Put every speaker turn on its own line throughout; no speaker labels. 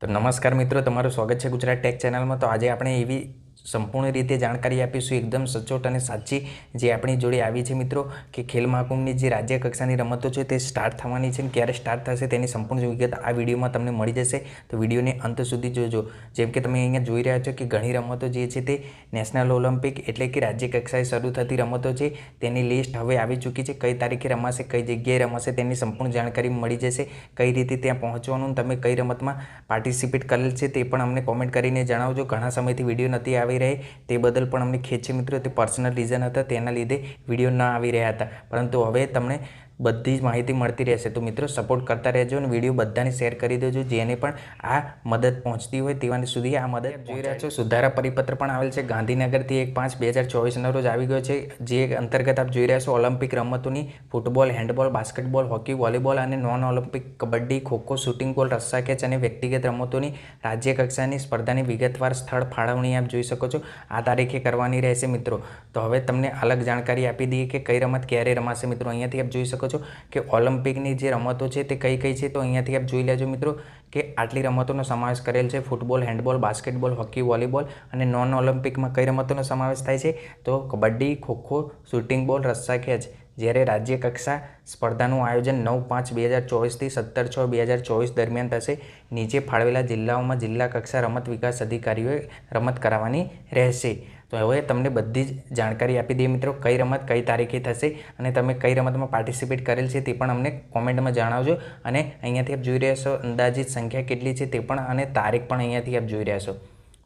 તો નમસ્કાર મિત્રો તમારું સ્વાગત છે ગુજરાત ટેક ચેનલમાં તો આજે આપણે એવી સંપૂર્ણ રીતે જાણકારી આપીશું એકદમ સચોટ અને સાચી જે આપણી જોડે આવી છે મિત્રો કે ખેલ મહાકુંભની જે રાજ્ય કક્ષાની રમતો છે તે સ્ટાર્ટ થવાની છે અને ક્યારે સ્ટાર્ટ થશે તેની સંપૂર્ણ વિગત આ વિડીયોમાં તમને મળી જશે તો વિડીયોને અંત સુધી જોજો જેમ કે તમે અહીંયા જોઈ રહ્યા છો કે ઘણી રમતો જે છે તે નેશનલ ઓલિમ્પિક એટલે કે રાજ્ય કક્ષાએ શરૂ થતી રમતો છે તેની લિસ્ટ હવે આવી ચૂકી છે કઈ તારીખે રમાશે કઈ જગ્યાએ રમાશે તેની સંપૂર્ણ જાણકારી મળી જશે કઈ રીતે ત્યાં પહોંચવાનું તમે કઈ રમતમાં પાર્ટિસિપેટ કરેલ છે તે પણ અમને કોમેન્ટ કરીને જણાવજો ઘણા સમયથી વિડીયો નથી આવે આવી રહે તે બદલ પણ અમને ખેદ છે મિત્રો તે પર્સનલ રીઝન હતા તેના લીધે વિડીયો ના આવી રહ્યા હતા પરંતુ હવે તમને બધી જ માહિતી મળતી રહેશે તો મિત્રો સપોર્ટ કરતા રહેજો અને વિડીયો બધાને શેર કરી દેજો જેને પણ આ મદદ પહોંચતી હોય તેવાને સુધી આ મદદ જોઈ રહ્યા છો સુધારા પરિપત્ર પણ આવેલ છે ગાંધીનગરથી એક પાંચ બે હજાર ચોવીસના રોજ આવી ગયો છે જે અંતર્ગત આપ જોઈ રહ્યા છો ઓલિમ્પિક રમતોની football handball basketball hockey volleyball અને non Olympic kabaddi kho-kho shooting ball રસ્સા ખેંચ અને વ્યક્તિગત રમતોની રાજ્યકક્ષાની સ્પર્ધાની વિગતવાર સ્થળ ફાળવણી આપ જોઈ શકો છો આ તારીખે કરવાની રહેશે મિત્રો તો હવે તમને અલગ જાણકારી આપી દઈએ કે કઈ રમત ક્યારે રમાશે મિત્રો અહીંયાથી આપ જોઈ શકો છો કે ઓલિમ્પિકની જે રમતો છે તે કઈ કઈ છે તો અહીંયાથી આપ જોઈ લેજો મિત્રો કે આટલી રમતોનો સમાવેશ કરેલ છે football handball basketball hockey volleyball અને નોન ઓલિમ્પિકમાં કઈ રમતોનો સમાવેશ થાય છે તો કબડ્ડી ખોખો શૂટિંગ બોલ રસ્સાખેંચ જ્યારે રાજ્ય કક્ષા સ્પર્ધાનું આયોજન નવ પાંચ બે હજાર ચોવીસથી સત્તર છ બે હજાર ચોવીસ દરમિયાન થશે નીચે ફાળવેલા જિલ્લાઓમાં જિલ્લા કક્ષા રમત વિકાસ અધિકારીઓએ રમત કરાવવાની રહેશે તો હવે તમને બધી જ જાણકારી આપી દઈએ મિત્રો કઈ રમત કઈ તારીખે થશે અને તમે કઈ રમતમાં પાર્ટિસિપેટ કરેલ છે તે પણ અમને કોમેન્ટમાં જણાવજો અને અહીંયાથી આપ જોઈ રહ્યા છો અંદાજિત સંખ્યા કેટલી છે તે પણ અને તારીખ પણ અહીંયાથી આપ જોઈ રહ્યા છો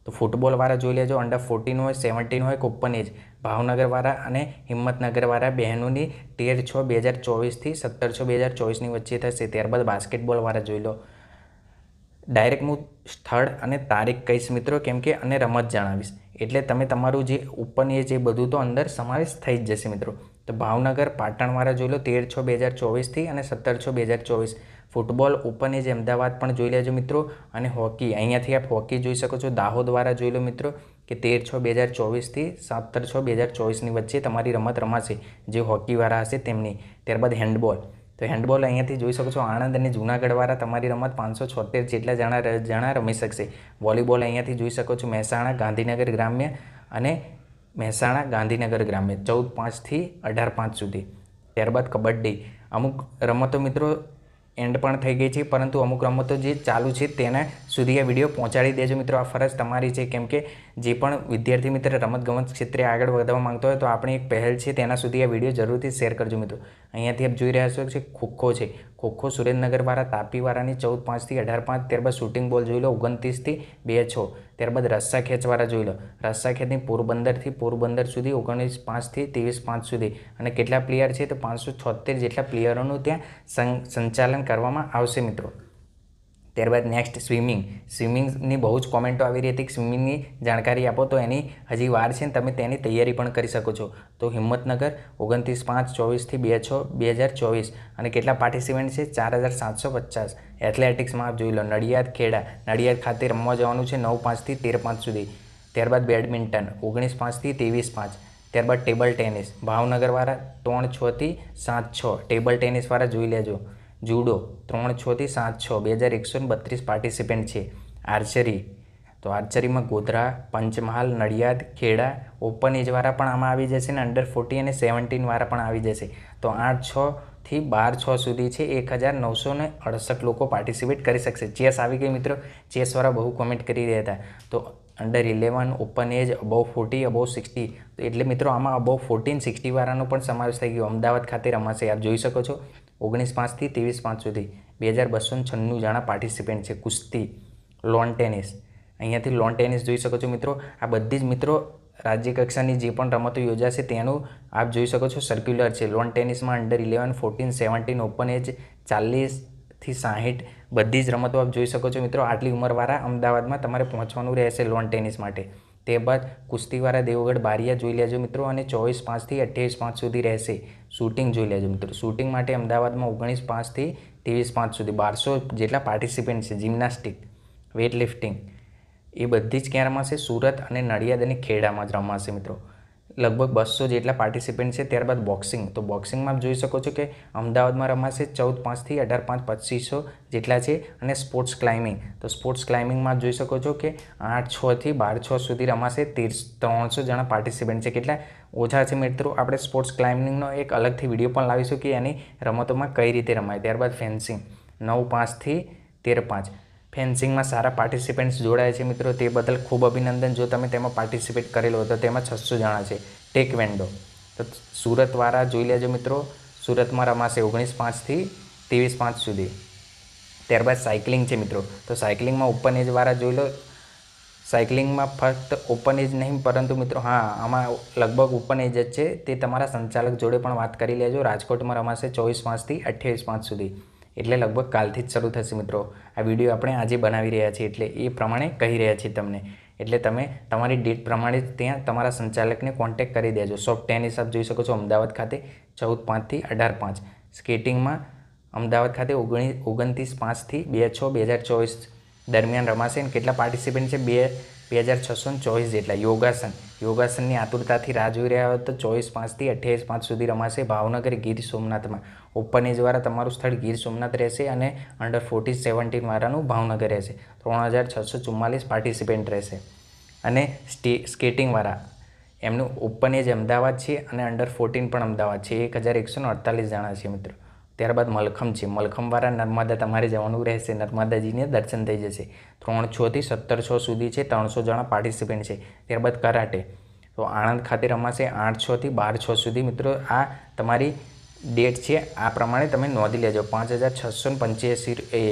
તો ફૂટબોલવાળા જોઈ લેજો અંડર ફોર્ટીન હોય સેવન્ટીન હોય કે ઓપન એજ ભાવનગરવાળા અને હિંમતનગરવાળા બહેનોની તેર છ બે હજાર ચોવીસથી સત્તર છ બે હજાર ચોવીસની વચ્ચે થશે ત્યારબાદ બાસ્કેટબોલવાળા જોઈ લો ડાયરેક્ટ હું સ્થળ અને તારીખ કહીશ મિત્રો કેમ કે અને રમત જણાવીશ એટલે તમે તમારું જે ઉપરની એ બધું તો અંદર સમાવેશ થઈ જ જશે મિત્રો તો ભાવનગર પાટણવાળા જોઈ લો તેર છ બે હજાર ચોવીસથી અને સત્તર છ બે હજાર ચોવીસ ફૂટબોલ ઉપરની જે અમદાવાદ પણ જોઈ લેજો મિત્રો અને હોકી અહીંયાથી આપ હોકી જોઈ શકો છો દાહોદવાળા જોઈ લો મિત્રો કે તેર છ બે હજાર ચોવીસથી સત્તર છ બે હજાર ચોવીસની વચ્ચે તમારી રમત રમાશે જે હોકીવાળા હશે તેમની ત્યારબાદ હેન્ડબોલ તો હેન્ડબોલ અહીંયાથી જોઈ શકો છો આણંદ અને જૂનાગઢવાળા તમારી રમત પાંચસો છોતેર જેટલા જણા જણા રમી શકશે વોલીબોલ અહીંયાથી જોઈ શકો છો મહેસાણા ગાંધીનગર ગ્રામ્ય અને મહેસાણા ગાંધીનગર ગ્રામ્ય ચૌદ પાંચથી અઢાર પાંચ સુધી ત્યારબાદ કબડ્ડી અમુક રમતો મિત્રો એન્ડ પણ થઈ ગઈ છે પરંતુ અમુક રમતો જે ચાલુ છે તેના સુધી આ વિડીયો પહોંચાડી દેજો મિત્રો આ ફરજ તમારી છે કેમ કે જે પણ વિદ્યાર્થી મિત્ર રમતગમત ક્ષેત્રે આગળ વધવા માંગતો હોય તો આપણી એક પહેલ છે તેના સુધી આ વિડીયો જરૂરથી શેર કરજો મિત્રો અહીંયાથી આપ જોઈ રહ્યા છો કે ખોખો છે ખોખો સુરેન્દ્રનગરવાળા તાપીવાળાની ચૌદ પાંચથી અઢાર પાંચ ત્યારબાદ શૂટિંગ બોલ જોઈ લો ઓગણત્રીસથી બે છ ત્યારબાદ રસ્સા ખેંચવાળા જોઈ લો રસ્સા ખેંચની પોરબંદરથી પોરબંદર સુધી ઓગણીસ પાંચથી ત્રેવીસ પાંચ સુધી અને કેટલા પ્લેયર છે તો પાંચસો છોતેર જેટલા પ્લેયરોનું ત્યાં સંચાલન કરવામાં આવશે મિત્રો ત્યારબાદ નેક્સ્ટ સ્વિમિંગ સ્વિમિંગની બહુ જ કોમેન્ટો આવી રહી હતી કે સ્વિમિંગની જાણકારી આપો તો એની હજી વાર છે ને તમે તેની તૈયારી પણ કરી શકો છો તો હિંમતનગર ઓગણત્રીસ પાંચ ચોવીસથી બે છ બે હજાર ચોવીસ અને કેટલા પાર્ટિસિપન્ટ છે ચાર હજાર સાતસો પચાસ એથ્લેટિક્સમાં આપ જોઈ લો નડિયાદ ખેડા નડિયાદ ખાતે રમવા જવાનું છે નવ પાંચથી તેર પાંચ સુધી ત્યારબાદ બેડમિન્ટન ઓગણીસ પાંચથી ત્રેવીસ પાંચ ત્યારબાદ ટેબલ ટેનિસ ભાવનગરવાળા ત્રણ છથી સાત છ ટેબલ ટેનિસવાળા જોઈ લેજો જુડો ત્રણ છથી સાત છ બે હજાર એકસો ને બત્રીસ પાર્ટિસિપેન્ટ છે આર્ચરી તો આર્ચરીમાં ગોધરા પંચમહાલ નડિયાદ ખેડા ઓપન એજવાળા પણ આમાં આવી જશે ને અંડર ફોર્ટી અને સેવન્ટીનવાળા પણ આવી જશે તો આઠ છથી બાર છ સુધી છે એક હજાર નવસો ને અડસઠ લોકો પાર્ટિસિપેટ કરી શકશે ચેસ આવી ગઈ મિત્રો ચેસવાળા બહુ કોમેન્ટ કરી રહ્યા હતા તો under eleven open age above forty above sixty તો એટલે મિત્રો આમાં અબોવ ફોર્ટીન સિક્સટીવાળાનો પણ સમાવેશ થઈ ગયો અમદાવાદ ખાતે રમાશે આપ જોઈ શકો છો ઓગણીસ પાંચથી ત્રેવીસ પાંચ સુધી બે હજાર બસો છન્નું જણા પાર્ટિસિપેન્ટ છે કુસ્તી લોન ટેનિસ અહીંયાથી લોન ટેનિસ જોઈ શકો છો મિત્રો આ બધી જ મિત્રો રાજ્ય કક્ષાની જે પણ રમતો યોજાશે તેનું આપ જોઈ શકો છો સર્ક્યુલર છે લોન ટેનિસમાં under eleven fourteen seventeen open age ચાલીસથી સાહીઠ બધી જ રમતો આપ જોઈ શકો છો મિત્રો આટલી ઉંમરવાળા અમદાવાદમાં તમારે પહોંચવાનું રહેશે લોન ટેનિસ માટે તે બાદ કુસ્તીવાળા દેવગઢ બારિયા જોઈ લેજો મિત્રો અને ચોવીસ પાંચથી અઠ્યાવીસ પાંચ સુધી રહેશે શૂટિંગ જોઈ લેજો મિત્રો શૂટિંગ માટે અમદાવાદમાં ઓગણીસ પાંચથી ત્રેવીસ પાંચ સુધી બારસો જેટલા પાર્ટિસિપન્ટ છે જિમ્નાસ્ટિક વેઇટ લિફ્ટિંગ એ બધી જ ક્યાં રમાશે સુરત અને નડિયાદ અને ખેડામાં જ રમાશે મિત્રો લગભગ બસો જેટલા પાર્ટિસિપન્ટ છે ત્યારબાદ બોક્સિંગ તો બોક્સિંગમાં જોઈ શકો છો કે અમદાવાદમાં રમાશે ચૌદ પાંચથી અઢાર પાંચ પચીસો જેટલા છે અને સ્પોર્ટ્સ ક્લાઇમ્બિંગ તો સ્પોર્ટ્સ ક્લાઇમ્બિંગમાં જોઈ શકો છો કે આઠ છથી બાર છ સુધી રમાશે તેર ત્રણસો જણા પાર્ટિસિપન્ટ છે કેટલા ઓછા છે મિત્રો આપણે સ્પોર્ટ્સ ક્લાઇમ્બિંગનો એક અલગથી વિડીયો પણ લાવીશું કે એની રમતોમાં કઈ રીતે રમાય ત્યારબાદ ફેન્સિંગ નવ પાંચથી તેર પાંચ ફેન્સિંગમાં સારા પાર્ટિસિપન્ટ્સ જોડાયા છે મિત્રો તે બદલ ખૂબ અભિનંદન જો તમે તેમાં પાર્ટિસિપેટ કરેલો હતો તેમાં છસો જણા છે ટેક વેન્ડો તો સુરતવાળા જોઈ લેજો મિત્રો સુરતમાં રમાશે ઓગણીસ પાંચથી ત્રેવીસ પાંચ સુધી ત્યારબાદ સાયકલિંગ છે મિત્રો તો સાયકલિંગમાં ઓપન એજવાળા જોઈ લો સાયકલિંગમાં ફક્ત ઓપન એજ નહીં પરંતુ મિત્રો હા આમાં લગભગ ઓપન એજ જ છે તે તમારા સંચાલક જોડે પણ વાત કરી લેજો રાજકોટમાં રમાશે ચોવીસ પાંચથી અઠ્યાવીસ પાંચ સુધી એટલે લગભગ કાલથી જ શરૂ થશે મિત્રો આ વિડીયો આપણે આજે બનાવી રહ્યા છીએ એટલે એ પ્રમાણે કહી રહ્યા છીએ તમને એટલે તમે તમારી ડેટ પ્રમાણે ત્યાં તમારા સંચાલકને કોન્ટેક કરી દેજો શોપ ટેન હિસાબ જોઈ શકો છો અમદાવાદ ખાતે ચૌદ પાંચથી અઢાર પાંચ સ્કેટિંગમાં અમદાવાદ ખાતે ઓગણીસ ઓગણત્રીસ પાંચથી બે છ બે હજાર ચોવીસ દરમિયાન રમાશે અને કેટલા પાર્ટિસિપન્ટ છે બે બે હજાર છસો ને ચોવીસ જેટલા યોગાસન યોગાસનની આતુરતાથી રાહ જોઈ રહ્યા હોય તો ચોવીસ પાંચથી અઠ્યાવીસ પાંચ સુધી રમાશે ભાવનગર ગીર સોમનાથમાં ઓપન એજ વાળા તમારું સ્થળ ગીર સોમનાથ રહેશે અને અંડર ફોર્ટી સેવન્ટીન વાળાનું ભાવનગર રહેશે ત્રણ હજાર છસો ચુમ્માલીસ પાર્ટિસિપેન્ટ રહેશે અને સ્ટે સ્કેટિંગવાળા એમનું ઓપન એજ અમદાવાદ છે અને અંડર ફોર્ટીન પણ અમદાવાદ છે એક હજાર એકસો અડતાલીસ જણા છે મિત્રો ત્યારબાદ મલખમ છે મલખમવાળા નર્મદા તમારે જવાનું રહેશે નર્મદાજીને દર્શન થઈ જશે ત્રણ છોથી સત્તરસો સુધી છે ત્રણસો જણા પાર્ટિસિપેન્ટ છે ત્યારબાદ કરાટે તો આણંદ ખાતે રમાશે આઠ છથી બાર છ સુધી મિત્રો આ તમારી ડેટ છે આ પ્રમાણે તમે નોંધી લેજો પાંચ હજાર છસો ને પંચ્યાસી એ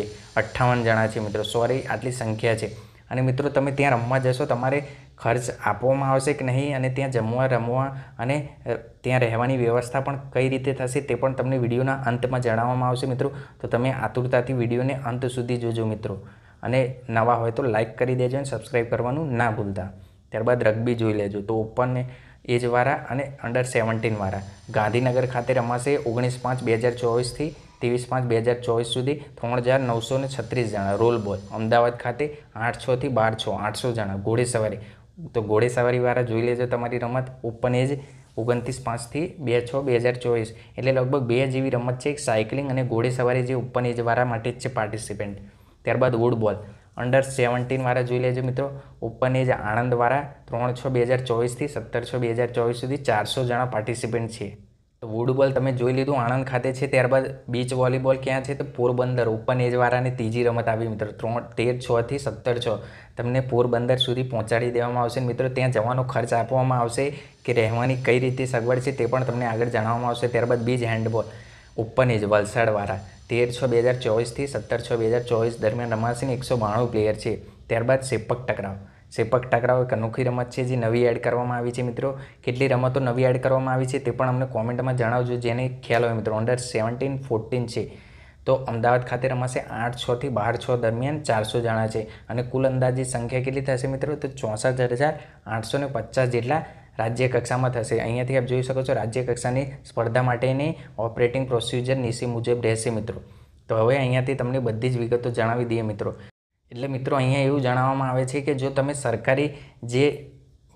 અઠ્ઠાવન જણા છે મિત્રો સોરી આટલી સંખ્યા છે અને મિત્રો તમે ત્યાં રમવા જશો તમારે ખર્ચ આપવામાં આવશે કે નહીં અને ત્યાં જમવા રમવા અને ત્યાં રહેવાની વ્યવસ્થા પણ કઈ રીતે થશે તે પણ તમને વિડીયોના અંતમાં જણાવવામાં આવશે મિત્રો તો તમે આતુરતાથી વિડીયોને અંત સુધી જોજો મિત્રો અને નવા હોય તો લાઇક કરી દેજો અને સબસ્ક્રાઈબ કરવાનું ના ભૂલતા ત્યારબાદ રગબી જોઈ લેજો તો ઓપન એજવાળા અને અંડર સેવન્ટીનવાળા ગાંધીનગર ખાતે રમાશે ઓગણીસ પાંચ બે હજાર ચોવીસથી ત્રેવીસ પાંચ બે હજાર ચોવીસ સુધી ત્રણ હજાર નવસો છત્રીસ જણા રોલ બોલ અમદાવાદ ખાતે આઠસોથી બાર છો આઠસો જણા ઘોડેસવારી તો ઘોડેસવારીવાળા જોઈ લેજો તમારી રમત ઓપન એજ ઓગણત્રીસ પાંચથી બે છ બે હજાર ચોવીસ એટલે લગભગ બે જેવી રમત છે એક સાયકલિંગ અને ઘોડેસવારી જે ઓપન એજવાળા માટે જ છે પાર્ટિસિપેન્ટ ત્યારબાદ વોડબોલ અંડર સેવન્ટીનવાળા જોઈ લેજો મિત્રો ઓપન એજ આણંદવાળા ત્રણ છ બે હજાર ચોવીસથી સત્તર છ બે હજાર ચોવીસ સુધી ચારસો જણા પાર્ટિસિપેન્ટ છે તો વોલીબોલ તમે જોઈ લીધું આણંદ ખાતે છે ત્યારબાદ બીચ વોલીબોલ ક્યાં છે તો પોરબંદર ઓપન એજવાળાની ત્રીજી રમત આવી મિત્રો ત્રણ તેર છથી સત્તર છ તમને પોરબંદર સુધી પહોંચાડી દેવામાં આવશે મિત્રો ત્યાં જવાનો ખર્ચ આપવામાં આવશે કે રહેવાની કઈ રીતે સગવડ છે તે પણ તમને આગળ જણાવવામાં આવશે ત્યારબાદ બીજ હેન્ડબોલ ઓપન એજ વલસાડવાળા તેર છ બે હજાર ચોવીસથી સત્તર છ બે હજાર ચોવીસ દરમિયાન રમાશે એકસો બાણું પ્લેયર છે ત્યારબાદ સેપક ટકરાવ સેપક ટાકરાઓ એક અનોખી રમત છે જે નવી એડ કરવામાં આવી છે મિત્રો કેટલી રમતો નવી એડ કરવામાં આવી છે તે પણ અમને કોમેન્ટમાં જણાવજો જેને ખ્યાલ હોય મિત્રો અંડર સેવન્ટીન ફોર્ટીન છે તો અમદાવાદ ખાતે રમાશે આઠ છથી બાર છ દરમિયાન ચારસો જણા છે અને કુલ અંદાજે સંખ્યા કેટલી થશે મિત્રો તો ચોસઠ હજાર આઠસો ને પચાસ જેટલા રાજ્ય કક્ષામાં થશે અહીંયાથી આપ જોઈ શકો છો રાજ્ય કક્ષાની સ્પર્ધા માટેની ઓપરેટિંગ પ્રોસિજર નીસી મુજબ રહેશે મિત્રો તો હવે અહીંયાથી તમને બધી જ વિગતો જણાવી દઈએ મિત્રો એટલે મિત્રો અહીંયા એવું જણાવવામાં આવે છે કે જો તમે સરકારી જે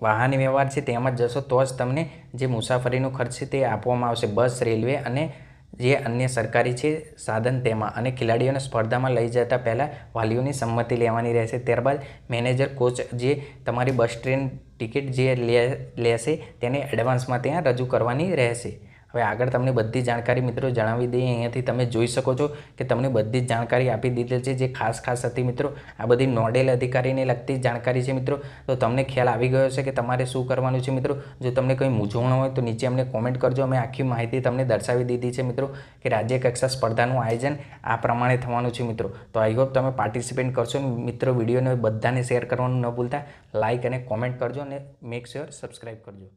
વાહન વ્યવહાર છે તેમાં જશો તો જ તમને જે મુસાફરીનો ખર્ચ છે તે આપવામાં આવશે બસ રેલવે અને જે અન્ય સરકારી છે સાધન તેમાં અને ખેલાડીઓને સ્પર્ધામાં લઈ જતા પહેલાં વાલીઓની સંમતિ લેવાની રહેશે ત્યારબાદ મેનેજર કોચ જે તમારી બસ ટ્રેન ટિકિટ જે લેશે તેને એડવાન્સમાં ત્યાં રજૂ કરવાની રહેશે હવે આગળ તમને બધી જાણકારી મિત્રો જણાવી દઈએ અહીંયાથી તમે જોઈ શકો છો કે તમને બધી જ જાણકારી આપી દીધેલ છે જે ખાસ ખાસ હતી મિત્રો આ બધી નોડેલ અધિકારીને લગતી જાણકારી છે મિત્રો તો તમને ખ્યાલ આવી ગયો છે કે તમારે શું કરવાનું છે મિત્રો જો તમને કંઈ મૂંઝવણ હોય તો નીચે અમને કોમેન્ટ કરજો અમે આખી માહિતી તમને દર્શાવી દીધી છે મિત્રો કે રાજ્યકક્ષા સ્પર્ધાનું આયોજન આ પ્રમાણે થવાનું છે મિત્રો તો આઈ હોપ તમે પાર્ટિસિપેટ કરશો મિત્રો વિડીયોને બધાને શેર કરવાનું ન ભૂલતા લાઇક અને કોમેન્ટ કરજો અને મેક શ્યોર સબસ્ક્રાઈબ કરજો